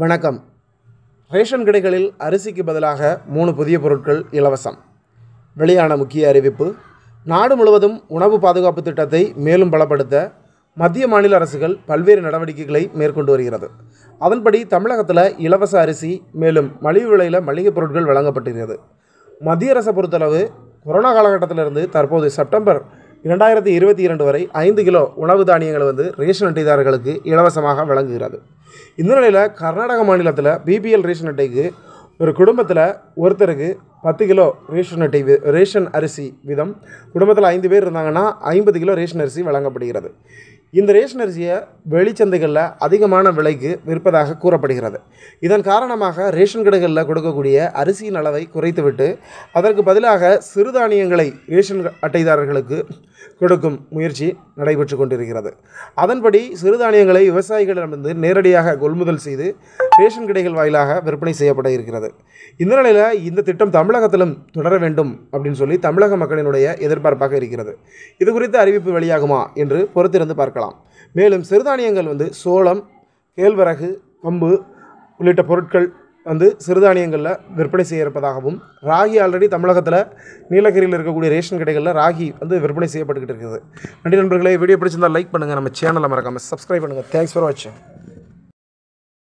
வணக்கம் ரேஷன் கடைகளில் அரிசிக்கு பதிலாக மூணு புதிய பொருட்கள் இலவசம் வெளியான முக்கிய அறிவிப்பு நாடு முழுவதும் உணவு பாதுகாப்பு திட்டத்தை மேலும் பலப்படுத்த மத்திய மாநில அரசுகள் பல்வேறு நடவடிக்கைகளை மேற்கொண்டு வருகிறது அதன்படி தமிழகத்தில் இலவச அரிசி மேலும் மலிவு விலையில் மளிகைப் பொருட்கள் வழங்கப்பட்டிருக்கிறது மத்திய அரசை பொறுத்தளவு கொரோனா காலகட்டத்திலிருந்து தற்போது செப்டம்பர் இரண்டாயிரத்தி இருபத்தி இரண்டு வரை ஐந்து கிலோ உணவு தானியங்கள் வந்து ரேஷன் அட்டைதாரர்களுக்கு இலவசமாக வழங்குகிறது இந்த நிலையில் கர்நாடக மாநிலத்தில் பிபிஎல் ரேஷன் அட்டைக்கு ஒரு குடும்பத்தில் ஒருத்தருக்கு பத்து கிலோ ரேஷன் அட்டை ரேஷன் அரிசி விதம் குடும்பத்தில் ஐந்து பேர் இருந்தாங்கன்னா ஐம்பது கிலோ ரேஷன் அரிசி வழங்கப்படுகிறது இந்த ரேஷன் அரிசியை வெளிச்சந்தைகளில் அதிகமான விலைக்கு விற்பதாக கூறப்படுகிறது இதன் காரணமாக ரேஷன் கடைகளில் கொடுக்கக்கூடிய அரிசியின் அளவை குறைத்துவிட்டு அதற்கு பதிலாக சிறுதானியங்களை ரேஷன் அட்டைதாரர்களுக்கு கொடுக்கும் முயற்சி நடைபெற்று கொண்டிருக்கிறது அதன்படி சிறுதானியங்களை விவசாயிகளிடமிருந்து நேரடியாக கொள்முதல் செய்து ரேஷன் கடைகள் வாயிலாக விற்பனை செய்யப்பட இருக்கிறது இந்த நிலையில் இந்த திட்டம் தமிழகத்திலும் தொடர வேண்டும் அப்படின்னு சொல்லி தமிழக மக்களினுடைய எதிர்பார்ப்பாக இருக்கிறது இது குறித்த அறிவிப்பு வெளியாகுமா என்று பொறுத்திருந்து பார்க்கலாம் மேலும் சிறுதானியங்கள் வந்து சோளம் கேழ்வரகு கம்பு உள்ளிட்ட பொருட்கள் வந்து சிறுதானியங்களில் விற்பனை செய்யப்பதாகவும் ராகி ஆல்ரெடி தமிழகத்தில் நீலகிரியில் இருக்கக்கூடிய ரேஷன் கடைகளில் ராகி வந்து விற்பனை செய்யப்பட்டுக்கிட்டு இருக்குது நன்றி நண்பர்களே வீடியோ பிடிச்சிருந்தால் லைக் பண்ணுங்கள் நம்ம சேனலை மறக்காமல் சப்ஸ்கிரைப் பண்ணுங்கள் தேங்க்ஸ் ஃபார் வாட்சிங்